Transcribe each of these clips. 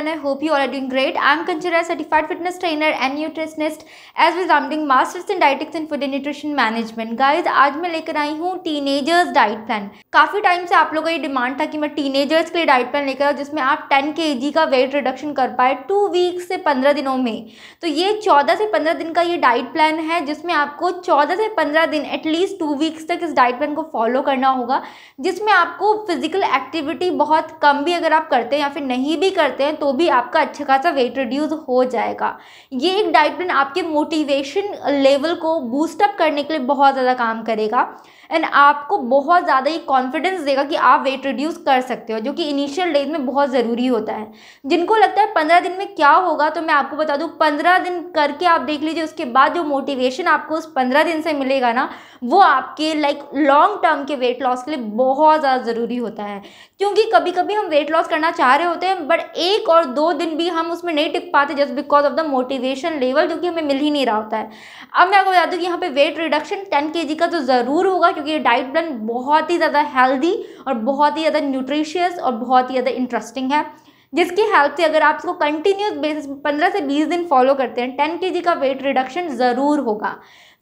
And I hope you are doing great I am कंजरा certified fitness trainer and nutritionist as well I'm doing masters in dietetics and food and nutrition management guys आज मैं लेकर आई हूँ teenagers diet plan काफ़ी time से आप लोगों का ये डिमांड था कि मैं टीनेजर्स के लिए डाइट प्लान लेकर आऊँ जिसमें आप 10 के का वेट रिडक्शन कर पाए टू वीक से 15 दिनों में तो ये 14 से 15 दिन का ये डाइट प्लान है जिसमें आपको 14 से 15 दिन एटलीस्ट टू वीक्स तक इस डाइट प्लान को फॉलो करना होगा जिसमें आपको फिजिकल एक्टिविटी बहुत कम भी अगर आप करते हैं या फिर नहीं भी करते हैं तो भी आपका अच्छा खासा वेट रिड्यूज़ हो जाएगा ये एक डाइट प्लान आपके मोटिवेशन लेवल को बूस्टअप करने के लिए बहुत ज़्यादा काम करेगा एंड आपको बहुत ज़्यादा ये कॉन्फिडेंस देगा कि आप वेट रिड्यूस कर सकते हो जो कि इनिशियल डेज में बहुत ज़रूरी होता है जिनको लगता है पंद्रह दिन में क्या होगा तो मैं आपको बता दूँ पंद्रह दिन करके आप देख लीजिए उसके बाद जो मोटिवेशन आपको उस पंद्रह दिन से मिलेगा ना वो आपके लाइक लॉन्ग टर्म के वेट लॉस के लिए बहुत ज़्यादा ज़रूरी होता है क्योंकि कभी कभी हम वेट लॉस करना चाह रहे होते हैं बट एक और दो दिन भी हम उसमें नहीं टिक पाते just because of the motivation level जो कि हमें मिल ही नहीं रहा होता है अब मैं आपको बता दूँ कि यहाँ पे वेट रिडक्शन टेन के का तो ज़रूर होगा क्योंकि ये डाइट प्लान बहुत ही ज़्यादा हेल्दी और बहुत ही ज़्यादा न्यूट्रिशियस और बहुत ही ज़्यादा इंटरेस्टिंग है जिसकी हेल्प से अगर आप इसको कंटिन्यूस बेसिस पंद्रह से बीस दिन फॉलो करते हैं टेन के का वेट रिडक्शन ज़रूर होगा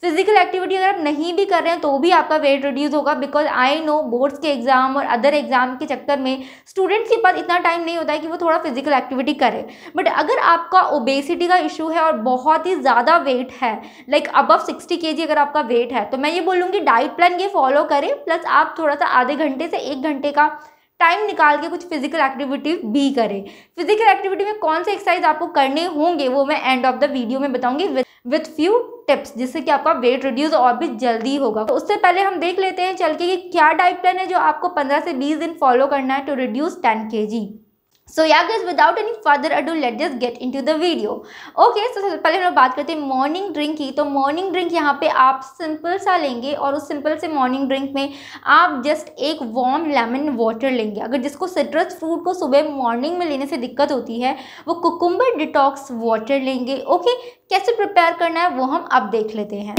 फिजिकल एक्टिविटी अगर आप नहीं भी कर रहे हैं तो भी आपका वेट रिड्यूस होगा बिकॉज आई नो बोर्ड्स के एग्जाम और अदर एग्जाम के चक्कर में स्टूडेंट्स के पास इतना टाइम नहीं होता है कि वो थोड़ा फिजिकल एक्टिविटी करे बट अगर आपका ओबेसिटी का इशू है और बहुत ही ज़्यादा वेट है लाइक अबव सिक्सटी के अगर आपका वेट है तो मैं ये बोलूँगी डाइट प्लान ये फॉलो करें प्लस आप थोड़ा सा आधे घंटे से एक घंटे का टाइम निकाल के कुछ फिजिकल एक्टिविटी भी करें फिजिकल एक्टिविटी में कौन से एक्सरसाइज आपको करने होंगे वो मैं एंड ऑफ द वीडियो में बताऊंगी विथ फ्यू टिप्स जिससे कि आपका वेट रिड्यूस और भी जल्दी होगा तो उससे पहले हम देख लेते हैं चल के कि क्या डाइट प्लान है जो आपको पंद्रह से बीस दिन फॉलो करना है टू रिड्यूस टेन के जी so yeah guys without any further ado let just get into the video okay so सबसे पहले हम लोग बात करते हैं मॉर्निंग ड्रिंक की तो मॉर्निंग ड्रिंक यहाँ पे आप सिंपल सा लेंगे और उस सिंपल से मॉर्निंग ड्रिंक में आप जस्ट एक वार्म लेमन वाटर लेंगे अगर जिसको सिट्रस फ्रूट को सुबह मॉर्निंग में लेने से दिक्कत होती है वो कुकुम्बर डिटॉक्स वाटर लेंगे ओके okay? कैसे प्रिपेयर करना है वो हम अब देख लेते हैं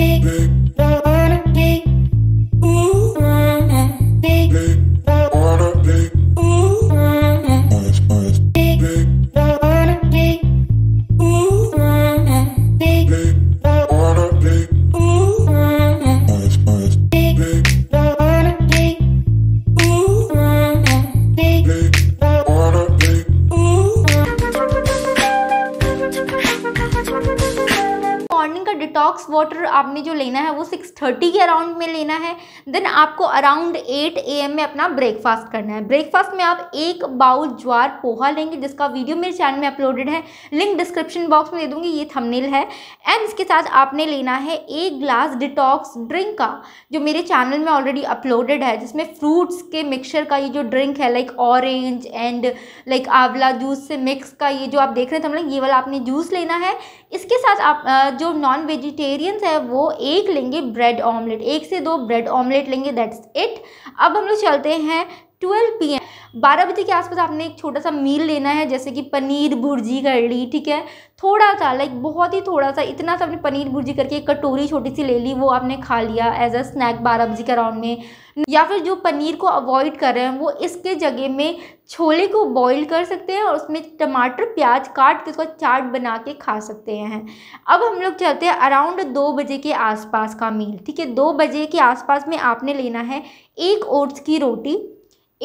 आपने जो लेना है वो सिक्स थर्टी के अराउंड में लेना है देन आपको अराउंड एट ए एम में अपना ब्रेकफास्ट करना है ब्रेकफास्ट में आप एक बाउल ज्वार पोहा लेंगे जिसका वीडियो मेरे चैनल में अपलोडेड है लिंक डिस्क्रिप्शन बॉक्स में दे दूंगी ये थमनेल है एंड इसके साथ आपने लेना है एक ग्लास डिटॉक्स ड्रिंक का जो मेरे चैनल में ऑलरेडी अपलोडेड है जिसमें फ्रूट्स के मिक्सचर का ये जो ड्रिंक है like orange and like amla juice से मिक्स का ये जो आप देख रहे थे हम ये वाला आपने जूस लेना है इसके साथ आप जो नॉन वेजिटेरियंस है वो एक लेंगे लेंगे ब्रेड ऑमलेट एक से दो ब्रेड ऑमलेट लेंगे दैट्स इट अब हम लोग चलते हैं ट्वेल्व पी एम बारह बजे के आसपास आपने एक छोटा सा मील लेना है जैसे कि पनीर भुर्जी कर ली ठीक है थोड़ा सा लाइक बहुत ही थोड़ा सा इतना सा आपने पनीर भुर्जी करके एक कटोरी छोटी सी ले ली वो आपने खा लिया एज अ स्नैक बारह बजे के अराउंड में या फिर जो पनीर को अवॉइड कर रहे हैं वो इसके जगह में छोले को बॉईल कर सकते हैं और उसमें टमाटर प्याज काट के उसका चाट बना के खा सकते हैं अब हम लोग चलते हैं अराउंड दो बजे के आसपास का मील ठीक है दो बजे के आसपास में आपने लेना है एक ओट्स की रोटी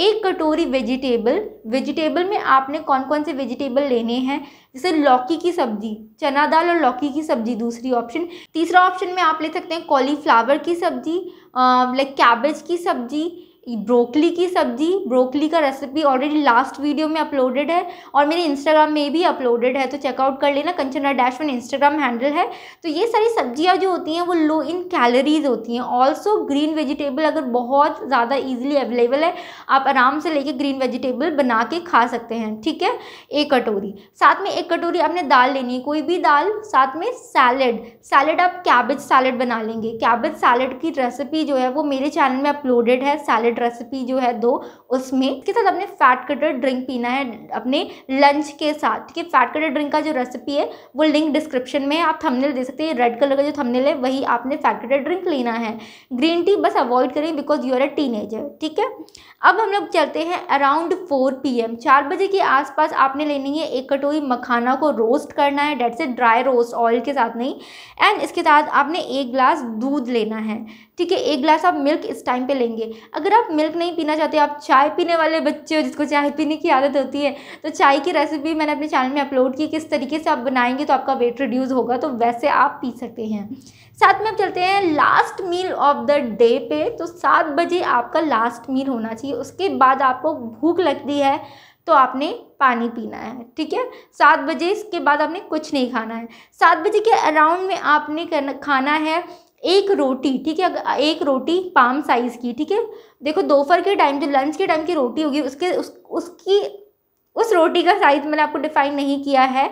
एक कटोरी वेजिटेबल वेजिटेबल में आपने कौन कौन से वेजिटेबल लेने हैं जैसे लौकी की सब्जी चना दाल और लौकी की सब्जी दूसरी ऑप्शन तीसरा ऑप्शन में आप ले सकते हैं कॉलीफ्लावर की सब्जी लाइक कैबेज की सब्जी ब्रोकली की सब्जी ब्रोकली का रेसिपी ऑलरेडी लास्ट वीडियो में अपलोडेड है और मेरे इंस्टाग्राम में भी अपलोडेड है तो चेकआउट कर लेना Kanchana dash one Instagram handle है तो ये सारी सब्जियां जो होती हैं वो लो इन कैलोरीज होती हैं ऑल्सो ग्रीन वेजिटेबल अगर बहुत ज़्यादा ईजिली अवेलेबल है आप आराम से लेके ग्रीन वेजिटेबल बना के खा सकते हैं ठीक है एक कटोरी साथ में एक कटोरी आपने दाल लेनी है कोई भी दाल साथ में सैलड सैलड आप कैबेज सैलड बना लेंगे कैबेज सैलड की रेसिपी जो है वो मेरे चैनल में अपलोडेड है सैलड एंड रेसिपी जो है दो उसमें इसके साथ अपने फैट कटर ड्रिंक पीना है अपने लंच के साथ ठीक है फैट कटर ड्रिंक का जो रेसिपी है वो लिंक डिस्क्रिप्शन में आप थंबनेल दे सकते हैं रेड कलर का जो थंबनेल है वही आपने फैट कटर ड्रिंक लेना है ग्रीन टी बस अवॉइड करें because you are a teen ठीक है अब हम लोग चलते हैं अराउंड फोर पी एम बजे के आसपास आपने लेनी है एक कटोरी मखाना को रोस्ट करना है डेट से ड्राई रोस्ट ऑयल के साथ नहीं एंड इसके साथ आपने एक ग्लास दूध लेना है ठीक है एक ग्लास आप मिल्क इस टाइम पे लेंगे अगर आप आप मिल्क नहीं पीना चाहते आप चाय पीने वाले बच्चे हो जिसको चाय पीने की आदत होती है तो चाय की रेसिपी मैंने अपने चैनल में अपलोड की किस तरीके से आप बनाएंगे तो आपका वेट रिड्यूज़ होगा तो वैसे आप पी सकते हैं साथ में अब चलते हैं last meal of the day पे तो सात बजे आपका लास्ट मील होना चाहिए उसके बाद आपको भूख लगती है तो आपने पानी पीना है ठीक है सात बजे इसके बाद आपने कुछ नहीं खाना है सात बजे के अराउंड में आपने करना खाना है एक रोटी ठीक है एक रोटी पाम साइज़ की ठीक है देखो दोपहर के टाइम जो लंच के टाइम की रोटी होगी उसके उस उसकी उस रोटी का साइज़ मैंने आपको डिफ़ाइन नहीं किया है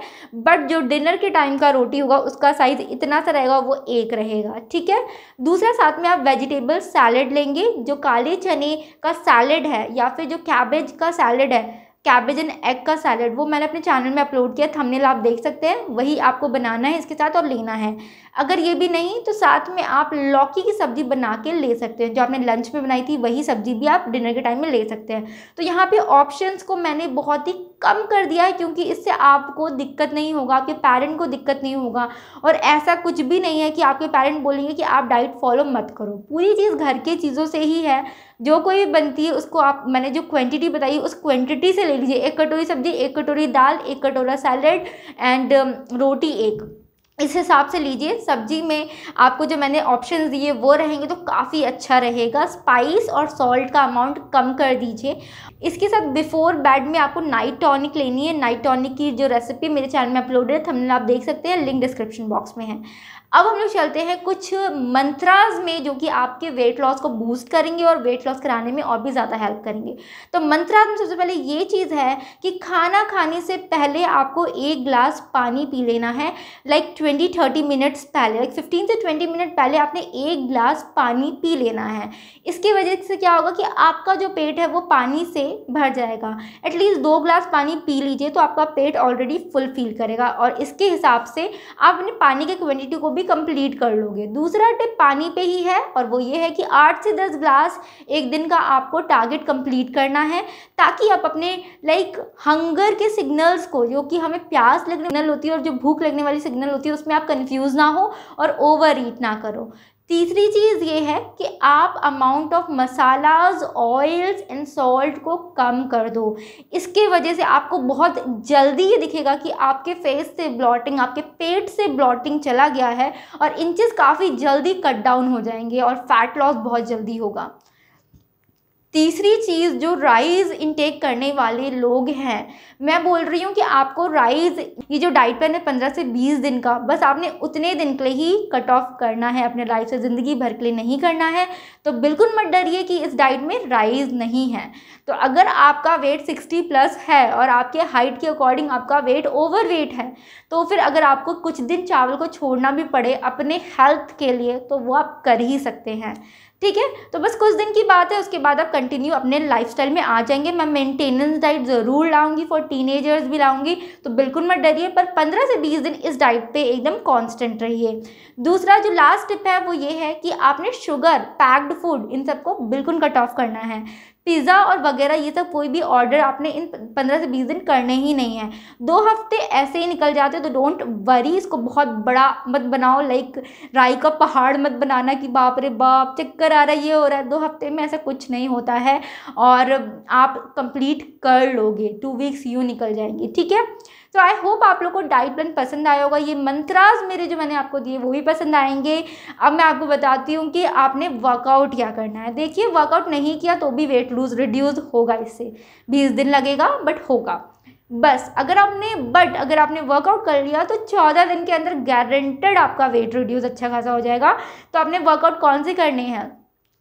बट जो डिनर के टाइम का रोटी होगा उसका साइज़ इतना सा रहेगा वो एक रहेगा ठीक है दूसरा साथ में आप वेजिटेबल सैलड लेंगे जो काले चने का सैलड है या फिर जो कैबेज का सैलड है कैबेज एंड एग का सैलड वो मैंने अपने चैनल में अपलोड किया थंबनेल आप देख सकते हैं वही आपको बनाना है इसके साथ और लेना है अगर ये भी नहीं तो साथ में आप लौकी की सब्ज़ी बना के ले सकते हैं जो आपने लंच में बनाई थी वही सब्ज़ी भी आप डिनर के टाइम में ले सकते हैं तो यहाँ पे ऑप्शंस को मैंने बहुत ही कम कर दिया है क्योंकि इससे आपको दिक्कत नहीं होगा आपके पेरेंट को दिक्कत नहीं होगा और ऐसा कुछ भी नहीं है कि आपके पेरेंट बोलेंगे कि आप डाइट फॉलो मत करो पूरी चीज़ घर के चीज़ों से ही है जो कोई भी बनती है उसको आप मैंने जो क्वांटिटी बताई उस क्वांटिटी से ले लीजिए एक कटोरी सब्जी एक कटोरी दाल एक कटोरा सैलड एंड um, रोटी एक इस हिसाब से लीजिए सब्जी में आपको जो मैंने ऑप्शंस दिए वो रहेंगे तो काफ़ी अच्छा रहेगा स्पाइस और सॉल्ट का अमाउंट कम कर दीजिए इसके साथ बिफोर बेड में आपको नाइट टॉनिक लेनी है नाइट टॉनिक की जो रेसिपी मेरे चैनल में अपलोडेड है थंबनेल आप देख सकते हैं लिंक डिस्क्रिप्शन बॉक्स में है अब हम लोग चलते हैं कुछ मंत्राज में जो कि आपके वेट लॉस को बूस्ट करेंगे और वेट लॉस कराने में और भी ज़्यादा हेल्प करेंगे तो मंत्राज में सबसे पहले ये चीज़ है कि खाना खाने से पहले आपको एक ग्लास पानी पी लेना है लाइक ट्वेंटी थर्टी मिनट्स पहले लाइक फिफ्टीन से ट्वेंटी मिनट पहले आपने एक ग्लास पानी पी लेना है इसकी वजह से क्या होगा कि आपका जो पेट है वो पानी से भर जाएगा एटलीस्ट दो ग्लास पानी पी लीजिए तो आपका पेट ऑलरेडी फुल फील करेगा और इसके हिसाब से आप अपने पानी की क्वान्टिटी को भी भी कंप्लीट कर लोगे दूसरा टिप पानी पे ही है और वो ये है कि आठ से दस ग्लास एक दिन का आपको टारगेट कंप्लीट करना है ताकि आप अपने लाइक हंगर के सिग्नल्स को जो कि हमें प्यास लगने सिग्नल होती है और जो भूख लगने वाली सिग्नल होती है उसमें आप कन्फ्यूज़ ना हो और ओवर ईट ना करो तीसरी चीज़ ये है कि आप amount of masalas oils and salt को कम कर दो इसके वजह से आपको बहुत जल्दी ये दिखेगा कि आपके फेस से ब्लॉटिंग आपके पेट से ब्लॉटिंग चला गया है और इंचेस काफ़ी जल्दी कट डाउन हो जाएंगे और फैट लॉस बहुत जल्दी होगा तीसरी चीज़ जो राइस इनटेक करने वाले लोग हैं मैं बोल रही हूँ कि आपको राइस ये जो डाइट प्लान है पंद्रह से बीस दिन का बस आपने उतने दिन के लिए ही कट ऑफ करना है अपने लाइफ से ज़िंदगी भर के लिए नहीं करना है तो बिल्कुल मत डरिए कि इस डाइट में राइस नहीं है तो अगर आपका वेट सिक्सटी प्लस है और आपके हाइट के अकॉर्डिंग आपका वेट ओवर वेट है तो फिर अगर आपको कुछ दिन चावल को छोड़ना भी पड़े अपने हेल्थ के लिए तो वो आप कर ही सकते हैं ठीक है तो बस कुछ दिन की बात है उसके बाद आप कंटिन्यू अपने लाइफस्टाइल में आ जाएंगे मैं मेंटेनेंस डाइट ज़रूर लाऊंगी फॉर टीनेजर्स भी लाऊंगी तो बिल्कुल मत डरिए पर 15 से 20 दिन इस डाइट पे एकदम कांस्टेंट रहिए दूसरा जो लास्ट टिप है वो ये है कि आपने शुगर पैक्ड फूड इन सबको बिल्कुल कट ऑफ करना है पिज़्ज़ा और वगैरह ये सब कोई भी ऑर्डर आपने इन पंद्रह से बीस दिन करने ही नहीं है दो हफ्ते ऐसे ही निकल जाते तो डोंट वरी इसको बहुत बड़ा मत बनाओ लाइक राई का पहाड़ मत बनाना कि बाप रे बाप चक्कर आ रहा है ये हो रहा है दो हफ्ते में ऐसा कुछ नहीं होता है और आप कंप्लीट कर लोगे टू वीक्स यूँ निकल जाएंगे ठीक है तो आई होप आप लोग को डाइट प्लान पसंद आया होगा ये मंत्राज मेरे जो मैंने आपको दिए वो भी पसंद आएंगे अब मैं आपको बताती हूँ कि आपने वर्कआउट क्या करना है देखिए वर्कआउट नहीं किया तो भी वेट लूज़ रिड्यूज़ होगा इससे बीस दिन लगेगा बट होगा बस अगर आपने बट अगर आपने वर्कआउट कर लिया तो चौदह दिन के अंदर गारंटेड आपका वेट रिड्यूस अच्छा खासा हो जाएगा तो आपने वर्कआउट कौन से करने हैं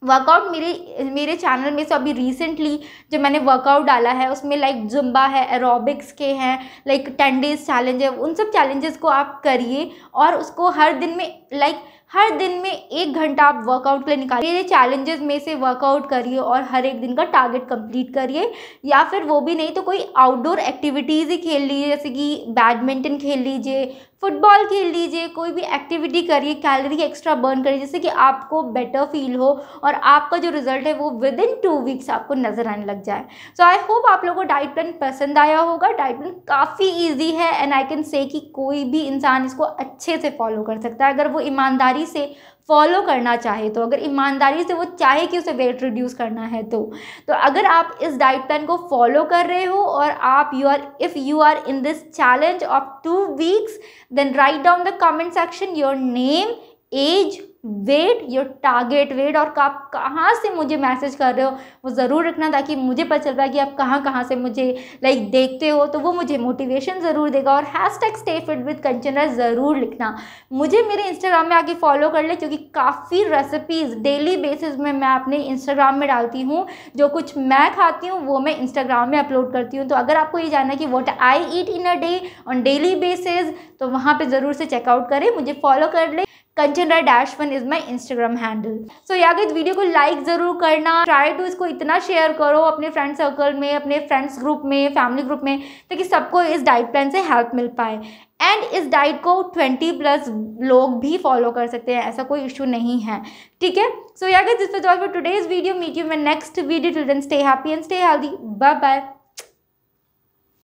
वर्कआउट मेरे मेरे चैनल में से अभी रिसेंटली जो मैंने वर्कआउट डाला है उसमें लाइक जुम्बा है एरोबिक्स के हैं लाइक टेन डेज चैलेंज है उन सब चैलेंजेस को आप करिए और उसको हर दिन में लाइक हर दिन में एक घंटा आप वर्कआउट के लिए निकालिए मेरे चैलेंजेस में से वर्कआउट करिए और हर एक दिन का टारगेट कंप्लीट करिए या फिर वो भी नहीं तो कोई आउटडोर एक्टिविटीज़ ही खेल लीजिए जैसे कि बैडमिंटन खेल लीजिए फुटबॉल खेल लीजिए कोई भी एक्टिविटी करिए कैलोरी एक्स्ट्रा बर्न करिए जिससे कि आपको बेटर फील हो और आपका जो रिजल्ट है वो विद इन टू वीक्स आपको नज़र आने लग जाए सो आई होप आप लोगों को डाइट प्लान पसंद आया होगा डाइट प्लान काफ़ी ईजी है एंड आई कैन से कि कोई भी इंसान इसको अच्छे से फॉलो कर सकता है अगर वो ईमानदारी से फॉलो करना चाहे तो अगर ईमानदारी से वो चाहे कि उसे वेट रिड्यूस करना है तो तो अगर आप इस डाइट प्लान को फॉलो कर रहे हो और आप you are if you are in this challenge of two weeks then write down the comment section your name age weight your target weight और आप कहाँ से मुझे मैसेज कर रहे हो वो ज़रूर रखना ताकि मुझे पता चल पाए कि आप कहाँ कहाँ से मुझे लाइक देखते हो तो वो मुझे मोटिवेशन ज़रूर देगा और hashtag stay fit with Kanchana ज़रूर लिखना मुझे मेरे इंस्टाग्राम में आके फॉलो कर ले क्योंकि काफ़ी रेसिपीज़ डेली बेसिस में मैं अपने इंस्टाग्राम में डालती हूँ जो कुछ मैं खाती हूँ वो मैं इंस्टाग्राम में अपलोड करती हूँ तो अगर आपको ये जानना है कि what I eat in a day on daily basis तो वहाँ पर ज़रूर से चेकआउट करें मुझे फॉलो कर ले Kanchan Rai dash one is my Instagram handle so या इस वीडियो को लाइक ज़रूर करना ट्राई टू इसको इतना शेयर करो अपने फ्रेंड सर्कल में अपने फ्रेंड्स ग्रुप में फैमिली ग्रुप में ताकि सबको इस डाइट प्लान से हेल्प मिल पाए एंड इस डाइट को 20 प्लस लोग भी फॉलो कर सकते हैं ऐसा कोई इशू नहीं है ठीक है सो yeah this is all today's video meet you मैं next video till then stay happy and stay healthy bye bye